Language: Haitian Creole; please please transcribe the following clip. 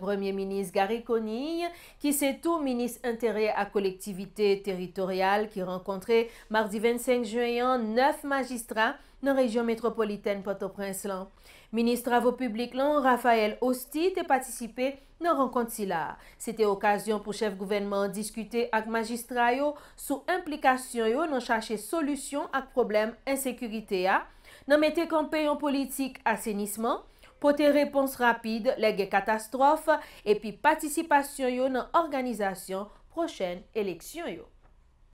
Premier Ministre Gary Coney, ki se tou Ministre Intérêt à Collectivité Territoriale, ki renkontre mardi 25 juyen 9 magistrats nan rejyon métropolitène Port-au-Prince lan. Ministre à vos publics lan, Raphaël Hosti, te patisipe nan renkont si la. Se te okasyon pou chef gouvernement diskute ak magistrats yo sou implikasyon yo nan chache solusyon ak probleme ensekurite ya, nan mette kompeyon politik asenisman, pote repons rapide lege katastrofe epi patisipasyon yo nan organizasyon prochen eleksyon yo.